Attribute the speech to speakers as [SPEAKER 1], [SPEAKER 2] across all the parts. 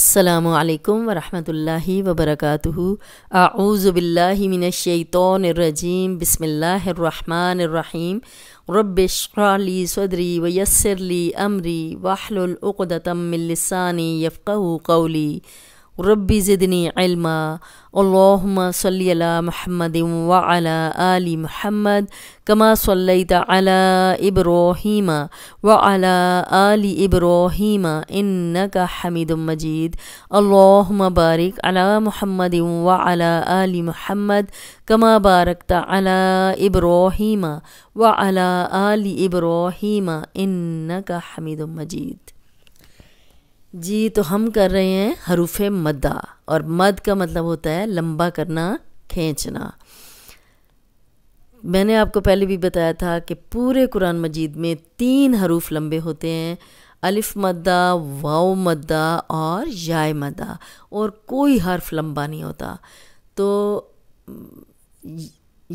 [SPEAKER 1] السلام عليكم ورحمة الله وبركاته أعوذ بالله من الشيطان الرجيم بسم الله الرحمن الرحيم رب اشرح لي صدري ويسر لي أمري واحلل عقدة من لساني يفقه قولي ربي زدني علما اللهم صل على محمد وعلى آل محمد كما صليت على إبراهيم وعلى آل إبراهيم إنك حميد مجيد اللهم بارك على محمد وعلى آل محمد كما باركت على إبراهيم وعلى آل إبراهيم إنك حميد مجيد जी तो हम कर रहे हैं हरूफ मद्दा और मद का मतलब होता है लंबा करना खींचना मैंने आपको पहले भी बताया था कि पूरे कुरान मजीद में तीन हरूफ लंबे होते हैं अलिफ मद्दा वाओ मद्दा और याय मद्दा और कोई हर्फ लंबा नहीं होता तो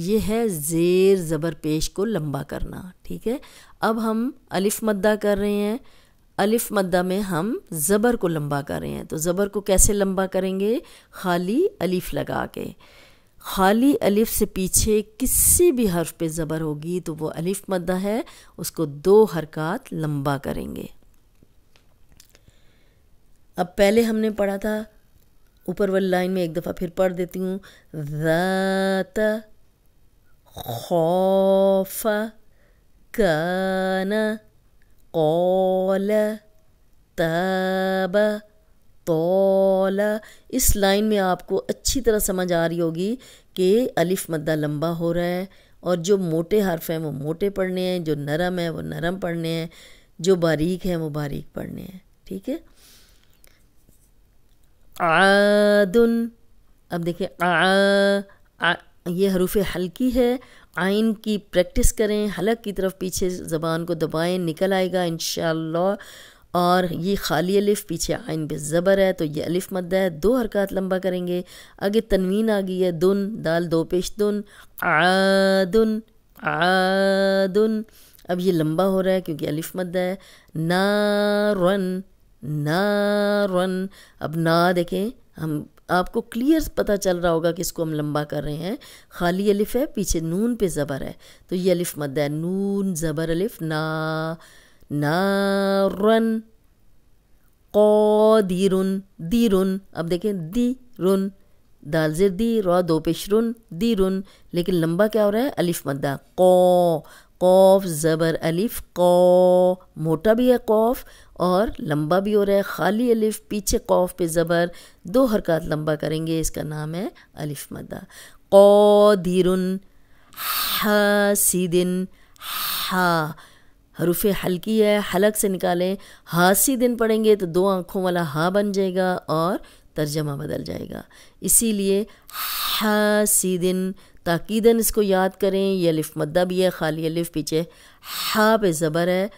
[SPEAKER 1] ये है ज़ेर ज़बर पेश को लंबा करना ठीक है अब हम अलिफ मद्दा कर रहे हैं अलिफ मद्दा में हम ज़बर को लंबा कर रहे हैं तो ज़बर को कैसे लंबा करेंगे खाली अलिफ लगा के खाली अलिफ से पीछे किसी भी हर्फ पे ज़बर होगी तो वो अलिफ मद्दा है उसको दो हरकत लंबा करेंगे अब पहले हमने पढ़ा था ऊपर वाली लाइन में एक दफ़ा फिर पढ़ देती हूँ खौफ काना कौल तब तौल इस लाइन में आपको अच्छी तरह समझ आ रही होगी कि अलिफ मद्दा लंबा हो रहा है और जो मोटे हर्फ हैं वो मोटे पढ़ने हैं जो नरम है वो नरम पढ़ने हैं जो बारीक है वो बारीक पढ़ने हैं ठीक है आदुन अब देखिए आ, आ ये हरूफ हल्की है आइन की प्रैक्टिस करें हलक की तरफ पीछे ज़बान को दबाएं निकल आएगा इन और ये खाली अलिफ पीछे आइन पे ज़बर है तो ये अलिफ मद है दो हरकत लंबा करेंगे आगे तनवीन आ गई है दुन दाल दो पेश दुन आ दुन अब ये लंबा हो रहा है क्योंकि अलिफ मद है ना रन ना रन अब ना देखें हम आपको क्लियर पता चल रहा होगा कि इसको हम लंबा कर रहे हैं खाली अलिफ है पीछे नून पे ज़बर है तो ये अलिफ मद है नून ज़बर अलिफ ना ना रन दीरुन दीरुन अब देखें दी रुन दाल जिर दी रो दो पेशरुन रुन दी रुन लेकिन लंबा क्या हो रहा है अलिफ मद्दा कौ कौफ ज़बर अलिफ कौ मोटा भी है कौफ और लंबा भी हो रहा है खाली अलिफ पीछे कौफ पे ज़बर दो हरकत लंबा करेंगे इसका नाम है अलिफ मदा कौदिरन दिन हा हरूफ हल्की है हलक से निकालें हासी दिन पढ़ेंगे तो दो आँखों वाला हा बन जाएगा और तर्जमा बदल जाएगा इसीलिए हासी दिन ताकीदन इसको याद करें यह अलिफ मद्दा भी है खाली अलिफ पीछे हा पे ज़बर है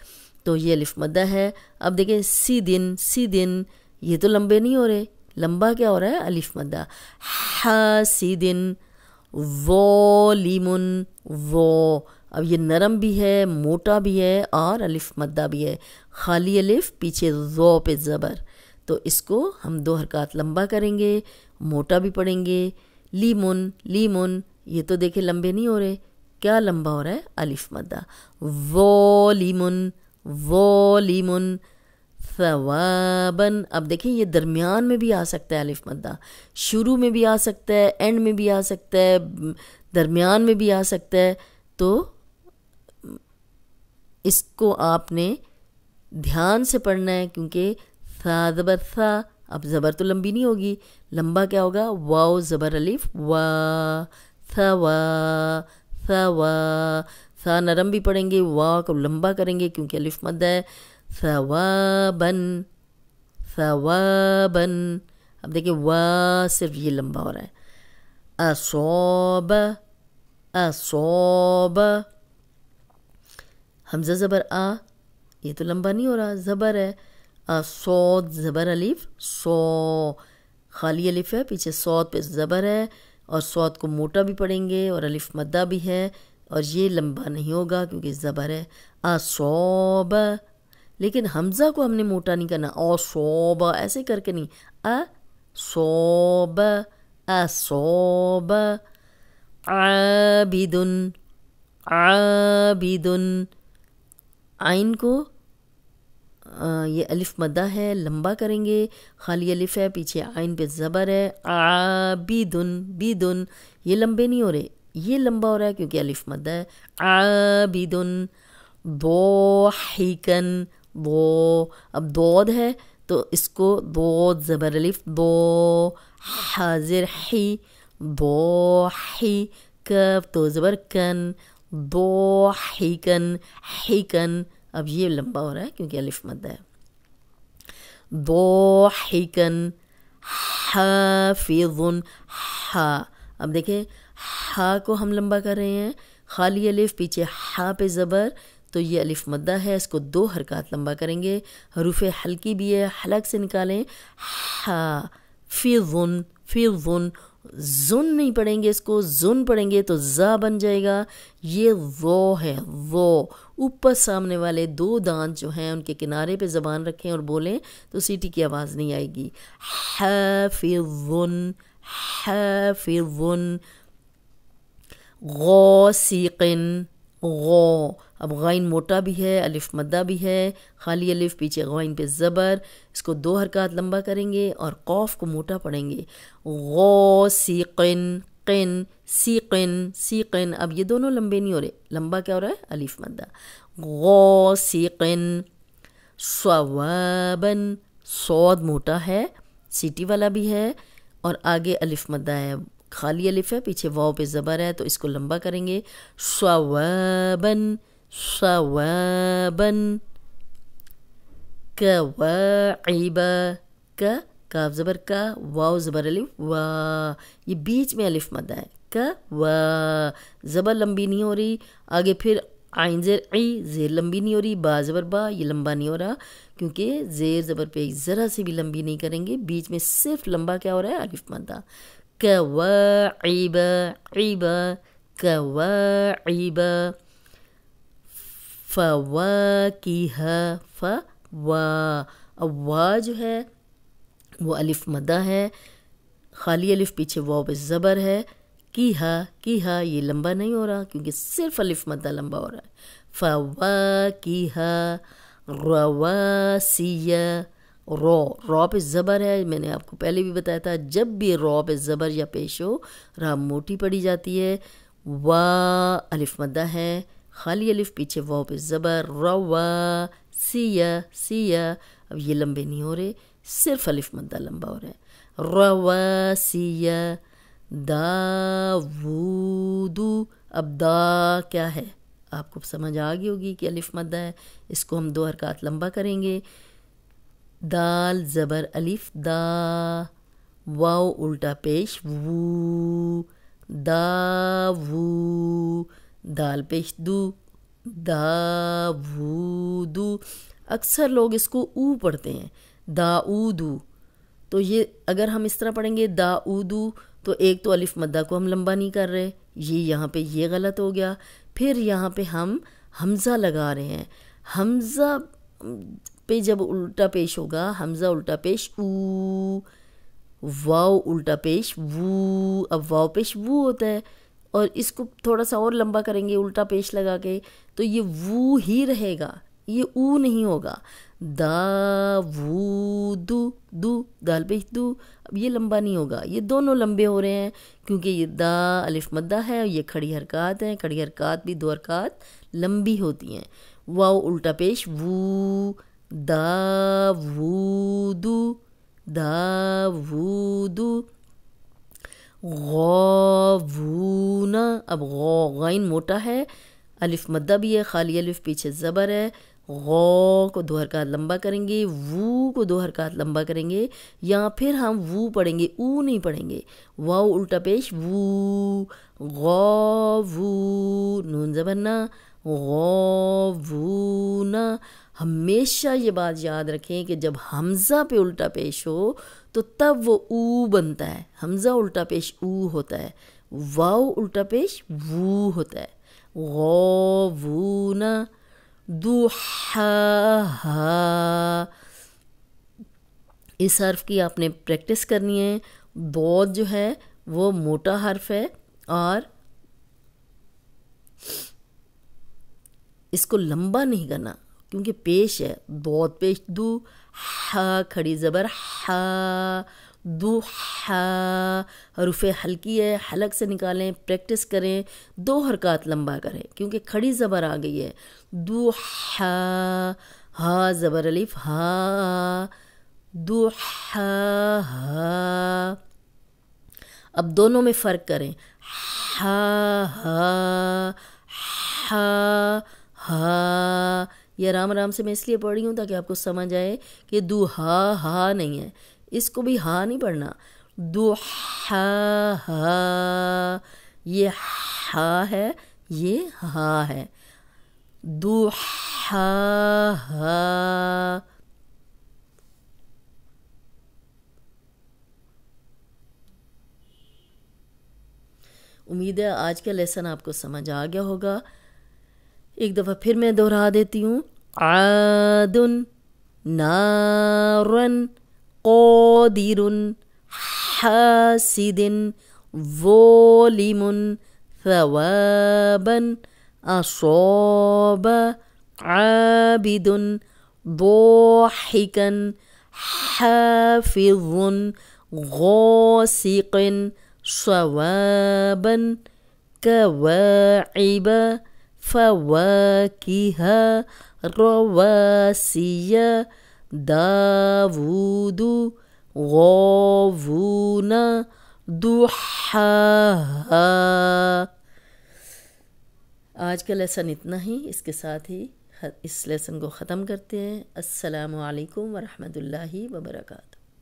[SPEAKER 1] तो ये अलिफ मद्दा है अब देखें सी दिन सी दिन ये तो लंबे नहीं हो रहे लंबा क्या हो रहा है अलिफ मद्दा हा सी दिन वो लीमुन वो अब ये नरम भी है मोटा भी है और अलिफ मद्दा भी है खाली अलिफ पीछे जो पे ज़बर तो इसको हम दो हरकत लंबा करेंगे मोटा भी पढ़ेंगे लीमुन लीमुन ये तो देखे लंबे नहीं हो रहे क्या लंबा हो रहा है अलिफ मद्दा वॉलीमुन वॉलीमुन सवाबन अब देखें ये दरमियान में भी आ सकता है अलिफ मद्दा शुरू में भी आ सकता है एंड में भी आ सकता है दरमियान में भी आ सकता है तो इसको आपने ध्यान से पढ़ना है क्योंकि सा ज़बर सा अब ज़बर तो लंबी नहीं होगी लंबा क्या होगा वाओ ज़बर अलिफ वाह सवा सा नरम भी पढ़ेंगे वाह को लंबा करेंगे क्योंकि अलिफ मद है सवाबन सवाबन अब देखिए वाह सिर्फ ये लंबा हो रहा है असोब असोब हमजा ज़बर आ ये तो लंबा नहीं हो रहा ज़बर है असौद ज़बर अलिफ सो खाली अलिफ है पीछे सौत पे ज़बर है और स्वाद को मोटा भी पढ़ेंगे और अलिफ मद्दा भी है और ये लंबा नहीं होगा क्योंकि ज़बर है असौब लेकिन हमज़ा को हमने मोटा नहीं करना असौब ऐसे करके नहीं अ सोब असौब आबिदुन आबिदुन आइन को ये अलिफ मदा है लंबा करेंगे खाली अलिफ है पीछे आइन पे ज़बर है आ बी धुन बी धुन ये लंबे नहीं हो रहे ये लंबा हो रहा है क्योंकि अलिफ मदा है आ बी धुन दो हिकन दो अब दोद है तो इसको दो ज़बर अलिफ दो हाजिर ही दो ही कब तो ज़बर कन दो हिकन हिकन अब ये लंबा हो रहा है क्योंकि अलिफ मद्दा है दो हिकन हाफिजुन हा अब देखें हा को हम लंबा कर रहे हैं खाली अलिफ पीछे हा पे ज़बर तो ये अलिफ मद्दा है इसको दो हरकत लंबा करेंगे हरूफ हल्की भी है हलक से निकालें हा फिजुन फिजुन जुन नहीं पढ़ेंगे इसको जुन पढ़ेंगे तो जा बन जाएगा ये वो है वो ऊपर सामने वाले दो दांत जो हैं उनके किनारे पे ज़बान रखें और बोलें तो सीटी की आवाज़ नहीं आएगी है फिर वन है फिर वन गौ सीकिन गो अब गैन मोटा भी है अलिफ मद्दा भी है खाली अलिफ पीछे गैन पे ज़बर इसको दो हरकत लंबा करेंगे और कौफ को मोटा पढ़ेंगे गो सीकिन क़िन सीकिन सीकिन अब ये दोनों लंबे नहीं हो रहे लंबा क्या हो रहा है अलिफ मद्दा गो सीकिन स्वाबन सौद मोटा है सीटी वाला भी है और आगे अलिफ मद्दा है खाली अलिफ है पीछे वाव पे ज़बर है तो इसको लंबा करेंगे सवाबन सवाबन कवाइब का काफ ज़बर का वाव ज़बर अलिफ वाह ये बीच में अलिफ मदा है क व ज़बर लंबी नहीं हो रही आगे फिर आइन ज़ेर ई ज़ेर लंबी नहीं हो रही बा ज़बर बा ये लंबा नहीं हो रहा क्योंकि ज़ेर ज़बर पे ज़रा से भी लंबी नहीं करेंगे बीच में सिर्फ लंबा क्या हो रहा है अलिफ मदा كواعب عب كواعب فواكه فوا अब वा जो है वो अलिफ मदा है खाली अलिफ पीछे वाव पे ज़बर है की हा की हा ये लंबा नहीं हो रहा क्योंकि सिर्फ अलिफ मदा लंबा हो रहा है फवा की हा रवा सिया रॉ रॉ पे ज़बर है मैंने आपको पहले भी बताया था जब भी रॉ पे ज़बर या पेश हो रा मोटी पड़ी जाती है वा अलिफ मदा है खाली अलिफ पीछे वाह पे ज़बर रवा सिया सिया अब ये लंबे नहीं हो रहे सिर्फ अलिफ मद्दा लंबा हो रहा है रवा सिया दावूदू अब दा क्या है आपको समझ आ गई होगी कि अलिफ मद्दा है इसको हम दो हरकत लंबा करेंगे दाल ज़बर अलिफ दा वाओ उल्टा पेश वू दा वो दाल पेश दू दा वो दू अक्सर लोग इसको ऊ पढ़ते हैं दू तो ये अगर हम इस तरह पढ़ेंगे दू तो एक तो अलिफ मद्दा को हम लंबा नहीं कर रहे ये यहाँ पे ये गलत हो गया फिर यहाँ पे हम हमज़ा लगा रहे हैं हमज़ा पे जब उल्टा पेश होगा हमज़ा उल्टा पेश ऊ वाव उल्टा पेश वू अब वाव पेश वू होता है और इसको थोड़ा सा और लंबा करेंगे उल्टा पेश लगा के तो ये वू ही रहेगा ये ऊ नहीं होगा दा वू दू दू दाल पेश दू अब ये लंबा नहीं होगा ये दोनों लंबे हो रहे हैं क्योंकि ये दा अलिफ मद्दा है और ये खड़ी हरकत हैं खड़ी हरकत भी दो हरकत लंबी होती हैं वाओ उल्टा पेश वू दावूदु दावूदु गौन अब गौन मोटा है अलिफ मद्दा भी है खाली अलिफ पीछे ज़बर है गौ को दो हरकत लंबा करेंगे वू को दो हरकत लंबा करेंगे या फिर हम वू पढ़ेंगे ऊ नहीं पढ़ेंगे वाओ उल्टा पेश वू गौ वू नून जबरना गौ वू ना हमेशा ये बात याद रखें कि जब हमज़ा पे उल्टा पेश हो तो तब वो ऊ बनता है हमज़ा उल्टा पेश ऊ होता है वाव उल्टा पेश वू होता है गो वू न दू हा इस हर्फ की आपने प्रैक्टिस करनी है दौद जो है वो मोटा हर्फ है और इसको लंबा नहीं करना क्योंकि पेश है बहुत पेश दो हा खड़ी ज़बर हा दो हा हरूफ हल्की है हलक से निकालें प्रैक्टिस करें दो हरकत लंबा करें क्योंकि खड़ी ज़बर आ गई है दो हा हा ज़बर अलिफ हा दो हा अब दोनों में फ़र्क करें हा हा हा हा यह राम राम से मैं इसलिए पढ़ रही हूँ ताकि आपको समझ आए कि दू हा हा नहीं है इसको भी हा नहीं पढ़ना दो हा हा ये हा है ये हा है दो हा हा उम्मीद है आज का लेसन आपको समझ आ गया होगा ایک دفعہ پھر میں दोहरा دیتی ہوں आदन नारन قادر حاسد ظالم ثوابا أصاب عابد ضاحكا حافظ غاسق صوابا كواعب فواكه رواسي داوود غافون दुहा आज का लेसन इतना ही इसके साथ ही इस लेसन को ख़त्म करते हैं अस्सलाम वालेकुम वरहमतुल्लाहि वबरकू